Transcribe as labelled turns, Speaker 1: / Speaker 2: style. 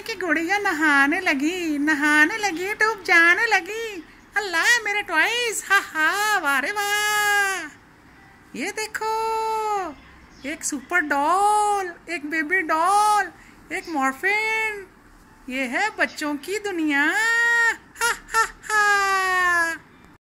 Speaker 1: कहने की गुड़िया नहाने लगी नहाने लगी डूब जाने लगी अल्लाह मेरे टॉयज हा हा वारे वाह ये देखो एक सुपर डॉल एक बेबी डॉल एक मॉर्फिन ये है बच्चों की दुनिया